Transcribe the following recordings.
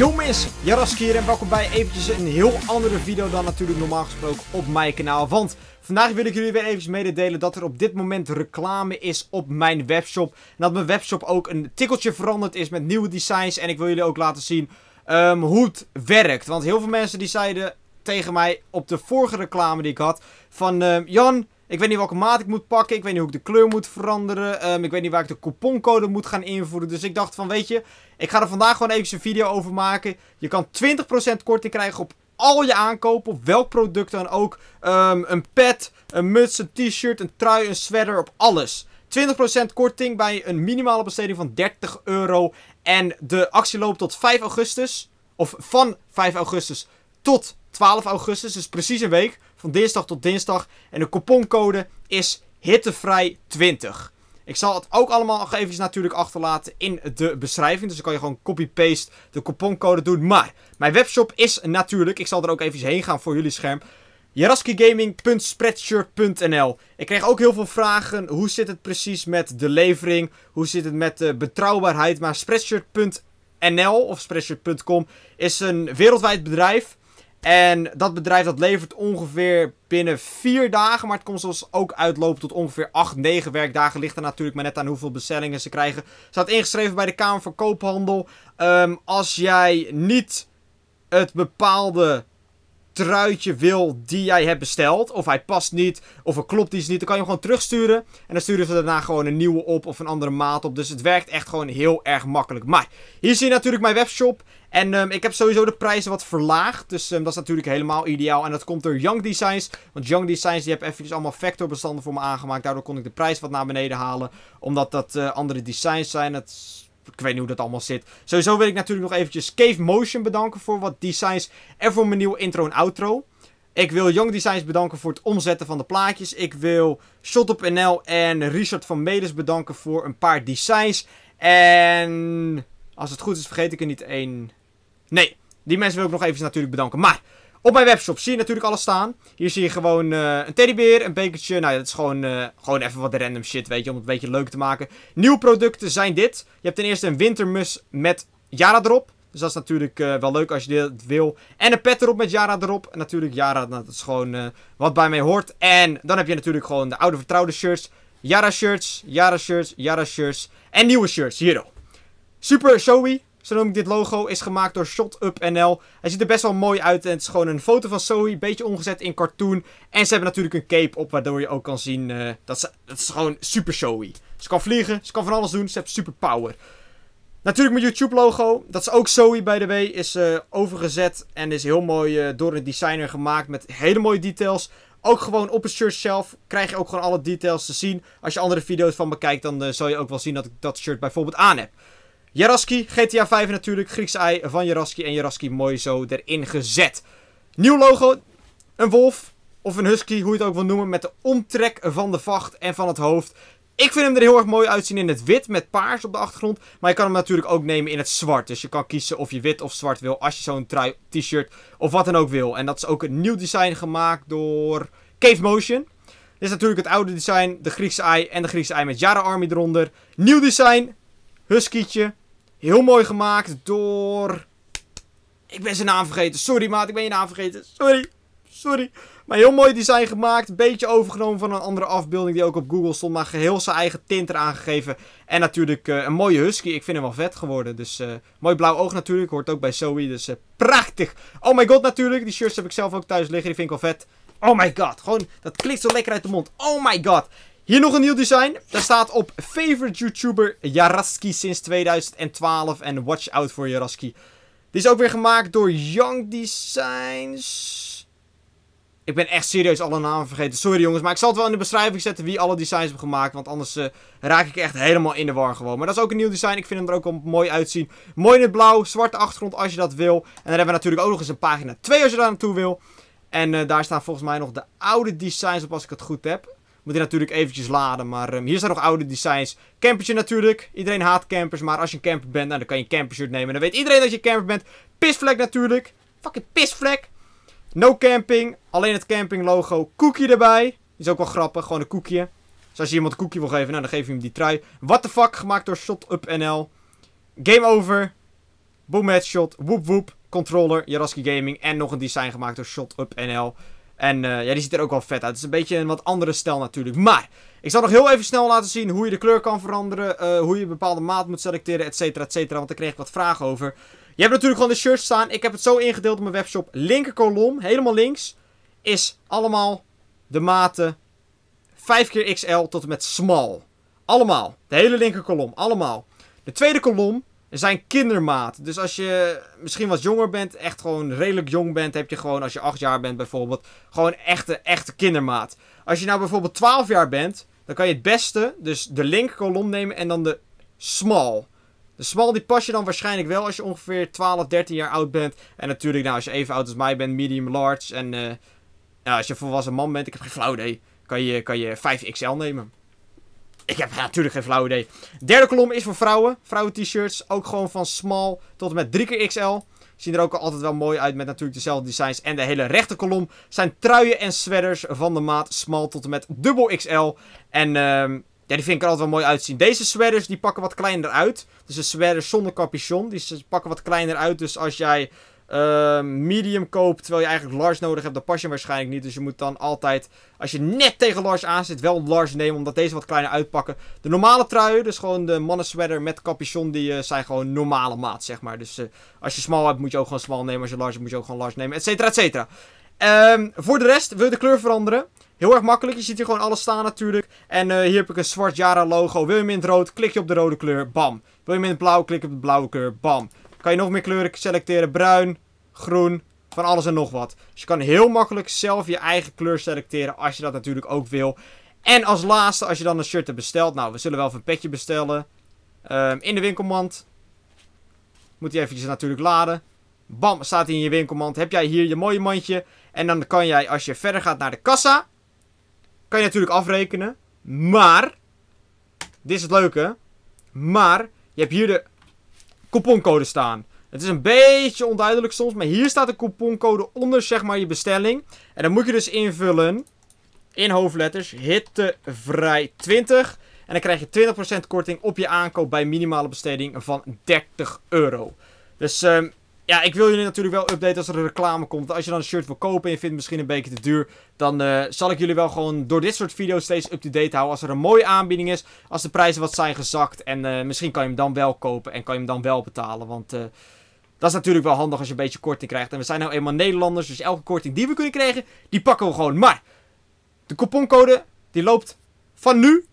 Jongens, Jaraski hier en welkom bij eventjes een heel andere video dan natuurlijk normaal gesproken op mijn kanaal. Want vandaag wil ik jullie weer eventjes mededelen dat er op dit moment reclame is op mijn webshop. En dat mijn webshop ook een tikkeltje veranderd is met nieuwe designs. En ik wil jullie ook laten zien ehm, hoe het werkt. Want heel veel mensen die zeiden tegen mij op de vorige reclame die ik had van ehm, Jan... Ik weet niet welke maat ik moet pakken. Ik weet niet hoe ik de kleur moet veranderen. Ehm, ik weet niet waar ik de couponcode moet gaan invoeren. Dus ik dacht van, weet je, ik ga er vandaag gewoon even een video over maken. Je kan 20% korting krijgen op al je aankopen, op welk product dan ook. Ehm, een pet, een muts, een t-shirt, een trui, een sweater, op alles. 20% korting bij een minimale besteding van 30 euro. En de actie loopt tot 5 augustus. Of van 5 augustus tot 12 augustus. Dus precies een week van dinsdag tot dinsdag. En de couponcode is hittevrij20. Ik zal het ook allemaal nog natuurlijk achterlaten in de beschrijving. Dus dan kan je gewoon copy-paste de couponcode doen. Maar mijn webshop is natuurlijk, ik zal er ook even heen gaan voor jullie scherm. Jaraskigaming.spreadshirt.nl Ik kreeg ook heel veel vragen. Hoe zit het precies met de levering? Hoe zit het met de betrouwbaarheid? Maar Spreadshirt.nl of Spreadshirt.com is een wereldwijd bedrijf. En dat bedrijf dat levert ongeveer binnen vier dagen. Maar het komt zoals ook uitlopen tot ongeveer 8, 9 werkdagen. Ligt er natuurlijk maar net aan hoeveel bestellingen ze krijgen. Staat ingeschreven bij de Kamer van Koophandel. Ehm, als jij niet het bepaalde truitje wil die jij hebt besteld. Of hij past niet. Of er klopt iets niet. Dan kan je hem gewoon terugsturen. En dan sturen ze daarna gewoon een nieuwe op. Of een andere maat op. Dus het werkt echt gewoon heel erg makkelijk. Maar hier zie je natuurlijk mijn webshop. En ehm, ik heb sowieso de prijzen wat verlaagd. Dus ehm, dat is natuurlijk helemaal ideaal. En dat komt door Young Designs. Want Young Designs die hebben eventjes allemaal vectorbestanden voor me aangemaakt. Daardoor kon ik de prijs wat naar beneden halen. Omdat dat eh, andere designs zijn. ik weet niet hoe dat allemaal zit. Sowieso wil ik natuurlijk nog eventjes Cave Motion bedanken voor wat designs en voor mijn nieuwe intro en outro. Ik wil Young Designs bedanken voor het omzetten van de plaatjes. Ik wil ShotOpNL en Richard van Medes bedanken voor een paar designs. En als het goed is vergeet ik er niet één Nee, die mensen wil ik nog even natuurlijk bedanken. Maar op mijn webshop zie je natuurlijk alles staan. Hier zie je gewoon eh, een teddybeer, een bekertje. Nou ja, dat is gewoon, eh, gewoon even wat random shit, weet je, om het een beetje leuk te maken. Nieuwe producten zijn dit. Je hebt ten eerste een wintermus met Yara erop. Dus dat is natuurlijk eh, wel leuk als je dit wil. En een pet erop met Yara erop. En natuurlijk Yara, nou, dat is gewoon wat bij mij hoort. En dan heb je natuurlijk gewoon de oude vertrouwde shirts. Yara shirts, Yara shirts, Yara shirts. En nieuwe shirts, hierop. Super showy, zo noem ik dit logo, is gemaakt door ShotUpNL. Hij ziet er best wel mooi uit en het is gewoon een foto van Zoe, een beetje omgezet in cartoon. En ze hebben natuurlijk een cape op, waardoor je ook kan zien eh, dat ze... Dat is gewoon super Zoe. Ze kan vliegen, ze kan van alles doen, ze heeft super power. Natuurlijk mijn YouTube logo, dat is ook Zoe by the way, is eh, overgezet en is heel mooi eh, door een designer gemaakt met hele mooie details. Ook gewoon op het shirt zelf krijg je ook gewoon alle details te zien. Als je andere video's van me kijkt, dan zal je ook wel zien dat ik dat shirt bijvoorbeeld aan heb. Jaraski, GTA 5 natuurlijk, Grieks ei van Jaraski en Jaraski mooi zo erin gezet. Nieuw logo, een wolf of een husky, hoe je het ook wil noemen, met de omtrek van de vacht en van het hoofd. Ik vind hem er heel erg mooi uitzien in het wit met paars op de achtergrond. Maar je kan hem natuurlijk ook nemen in het zwart. Dus je kan kiezen of je wit of zwart wil als je zo'n trui, t-shirt of wat dan ook wil. En dat is ook een nieuw design gemaakt door Cave Motion. Dit is natuurlijk het oude design, de Griekse ei en de Griekse ei met Jara Army eronder. Nieuw design, huskietje. Heel mooi gemaakt door... Ik ben zijn naam vergeten. Sorry maat, ik ben je naam vergeten. Sorry. Sorry. Maar heel mooi design gemaakt. beetje overgenomen van een andere afbeelding die ook op Google stond. Maar geheel zijn eigen tint eraan gegeven. En natuurlijk eh, een mooie husky. Ik vind hem wel vet geworden. Dus eh, mooi blauw oog natuurlijk. Hoort ook bij Zoe. Dus eh, prachtig. Oh my god natuurlijk. Die shirts heb ik zelf ook thuis liggen. Die vind ik wel vet. Oh my god. Gewoon, dat klinkt zo lekker uit de mond. Oh my god. Hier nog een nieuw design. Daar staat op favorite YouTuber Jaraski sinds 2012 en watch out voor Jaraski. Dit is ook weer gemaakt door Young Designs. Ik ben echt serieus alle namen vergeten. Sorry jongens, maar ik zal het wel in de beschrijving zetten wie alle designs hebben gemaakt. Want anders eh, raak ik echt helemaal in de war gewoon. Maar dat is ook een nieuw design. Ik vind hem er ook al mooi uitzien. Mooi in het blauw, zwarte achtergrond als je dat wil. En dan hebben we natuurlijk ook nog eens een pagina 2 als je daar naartoe wil. En eh, daar staan volgens mij nog de oude designs op als ik het goed heb. Moet hij natuurlijk eventjes laden. Maar ehm, hier zijn nog oude designs. Campertje natuurlijk. Iedereen haat campers. Maar als je een camper bent, nou, dan kan je een campershirt nemen. Dan weet iedereen dat je camper bent. Pisvlek natuurlijk. Fucking pisvlek. No camping. Alleen het camping logo. Koekje erbij. Is ook wel grappig. Gewoon een koekje. Dus als je iemand een koekje wil geven, nou, dan geef je hem die trui. What the fuck. Gemaakt door ShotUpNL. Game over. Boom headshot. Woep woep. Controller. Jaraski Gaming. En nog een design gemaakt door ShotUpNL. En eh, ja, die ziet er ook wel vet uit. Het is een beetje een wat andere stijl natuurlijk. Maar ik zal nog heel even snel laten zien hoe je de kleur kan veranderen. Eh, hoe je een bepaalde maat moet selecteren, et cetera, et cetera. Want daar kreeg ik wat vragen over. Je hebt natuurlijk gewoon de shirts staan. Ik heb het zo ingedeeld op mijn webshop. Linker kolom, helemaal links, is allemaal de maten 5 keer XL tot en met small. Allemaal. De hele linker kolom, allemaal. De tweede kolom zijn kindermaat. Dus als je misschien wat jonger bent, echt gewoon redelijk jong bent, heb je gewoon, als je 8 jaar bent bijvoorbeeld, gewoon echte, echte kindermaat. Als je nou bijvoorbeeld 12 jaar bent, dan kan je het beste, dus de link kolom nemen en dan de small. De small die pas je dan waarschijnlijk wel als je ongeveer 12, 13 jaar oud bent. En natuurlijk, nou, als je even oud als mij bent, medium, large. En eh, nou, als je volwassen man bent, ik heb geen flauw idee, kan je, kan je 5XL nemen. Ik heb natuurlijk geen flauw idee. Derde kolom is voor vrouwen. Vrouwen t-shirts. Ook gewoon van small tot en met 3 keer XL. Zien er ook altijd wel mooi uit met natuurlijk dezelfde designs. En de hele rechte kolom zijn truien en sweaters van de maat small tot en met dubbel XL. En ehm, ja, die vind ik er altijd wel mooi uitzien. Deze sweaters die pakken wat kleiner uit. Dus een sweater zonder capuchon. Die pakken wat kleiner uit. Dus als jij Ehm, medium koopt, terwijl je eigenlijk large nodig hebt, dan pas je waarschijnlijk niet. Dus je moet dan altijd, als je net tegen large aan zit, wel large nemen, omdat deze wat kleiner uitpakken. De normale truien, dus gewoon de mannen sweater met capuchon, die eh, zijn gewoon normale maat, zeg maar. Dus eh, als je small hebt, moet je ook gewoon small nemen. Als je large hebt, moet je ook gewoon large nemen, etcetera, etcetera. Ehm, voor de rest, wil je de kleur veranderen? Heel erg makkelijk, je ziet hier gewoon alles staan natuurlijk. En eh, hier heb ik een zwart Jara logo. Wil je hem in het rood, klik je op de rode kleur, bam. Wil je hem in het blauw, klik op de blauwe kleur, bam kan je nog meer kleuren selecteren. Bruin, groen, van alles en nog wat. Dus je kan heel makkelijk zelf je eigen kleur selecteren als je dat natuurlijk ook wil. En als laatste, als je dan een shirt hebt besteld. Nou, we zullen wel even een petje bestellen. Ehm, in de winkelmand. Moet hij eventjes natuurlijk laden. Bam, staat hij in je winkelmand. Heb jij hier je mooie mandje. En dan kan jij, als je verder gaat naar de kassa. Kan je natuurlijk afrekenen. Maar. Dit is het leuke. Maar. Je hebt hier de couponcode staan. Het is een beetje onduidelijk soms, maar hier staat de couponcode onder zeg maar je bestelling. En dan moet je dus invullen in hoofdletters hittevrij 20. En dan krijg je 20% korting op je aankoop bij minimale besteding van 30 euro. Dus um, ja, ik wil jullie natuurlijk wel updaten als er een reclame komt. Als je dan een shirt wil kopen en je vindt het misschien een beetje te duur... dan eh, zal ik jullie wel gewoon door dit soort video's steeds up-to-date houden. Als er een mooie aanbieding is, als de prijzen wat zijn gezakt... en eh, misschien kan je hem dan wel kopen en kan je hem dan wel betalen. Want eh, dat is natuurlijk wel handig als je een beetje korting krijgt. En we zijn nou eenmaal Nederlanders, dus elke korting die we kunnen krijgen... die pakken we gewoon. Maar de couponcode die loopt van nu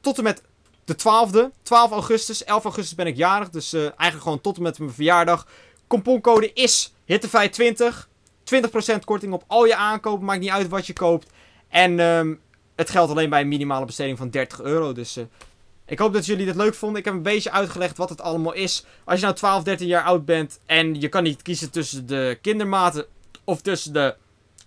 tot en met de 12e. 12 augustus. 11 augustus ben ik jarig, dus eigenlijk gewoon tot en met mijn verjaardag... Couponcode is hitte 20 20% korting op al je aankopen. Maakt niet uit wat je koopt. En ehm, het geldt alleen bij een minimale besteding van 30 euro. Dus eh, ik hoop dat jullie dit leuk vonden. Ik heb een beetje uitgelegd wat het allemaal is. Als je nou 12, 13 jaar oud bent en je kan niet kiezen tussen de kindermaten of tussen de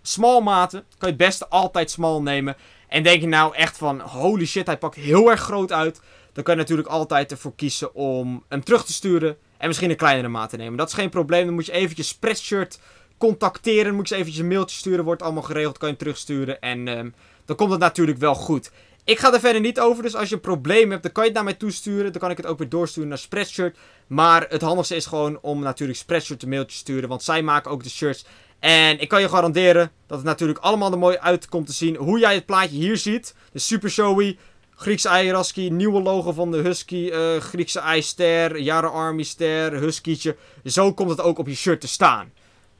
small maten, kan je het beste altijd small nemen. En denk je nou echt van, holy shit, hij pakt heel erg groot uit. Dan kan je natuurlijk altijd ervoor kiezen om hem terug te sturen. En misschien een kleinere maat te nemen. Dat is geen probleem. Dan moet je eventjes Spreadshirt contacteren. Dan moet je eventjes een mailtje sturen. Wordt allemaal geregeld. Kan je terugsturen. En ehm, dan komt het natuurlijk wel goed. Ik ga er verder niet over. Dus als je een probleem hebt, dan kan je het naar mij toesturen. Dan kan ik het ook weer doorsturen naar Spreadshirt. Maar het handigste is gewoon om natuurlijk Spreadshirt een mailtje te sturen. Want zij maken ook de shirts. En ik kan je garanderen dat het natuurlijk allemaal er mooi uit komt te zien. Hoe jij het plaatje hier ziet. De dus super showy. Griekse Eieraski, nieuwe logo van de Husky, eh, Griekse Eister, Jaren Army Ster, Huskytje. Zo komt het ook op je shirt te staan.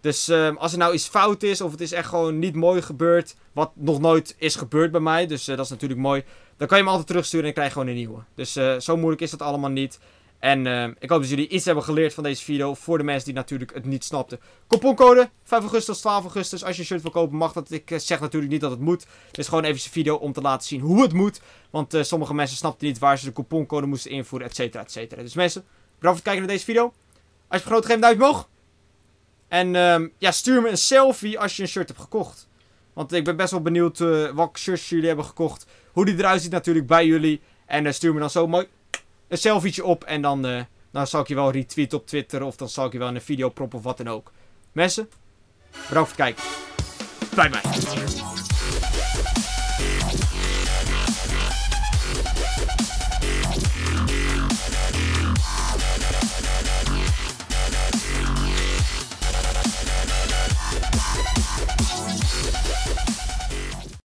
Dus ehm, als er nou iets fout is of het is echt gewoon niet mooi gebeurd, wat nog nooit is gebeurd bij mij, dus eh, dat is natuurlijk mooi. Dan kan je hem altijd terugsturen en krijg je gewoon een nieuwe. Dus eh, zo moeilijk is dat allemaal niet. En eh, ik hoop dat jullie iets hebben geleerd van deze video. Voor de mensen die natuurlijk het niet snapten. Couponcode 5 augustus, 12 augustus. Als je een shirt wil kopen mag dat. Ik eh, zeg natuurlijk niet dat het moet. Het is gewoon even een video om te laten zien hoe het moet. Want eh, sommige mensen snapten niet waar ze de couponcode moesten invoeren. Etcetera, etcetera. Dus mensen, bedankt voor het kijken naar deze video. Als je het groot geef een duimpje omhoog. En ehm, ja, stuur me een selfie als je een shirt hebt gekocht. Want ik ben best wel benieuwd welke shirts jullie hebben gekocht. Hoe die eruit ziet natuurlijk bij jullie. En stuur me dan zo mooi een selfie op en dan, uh, zal ik je wel retweeten op Twitter. Of dan zal ik je wel in een video proppen of wat dan ook. Mensen, bedankt voor het kijken. Bij mij.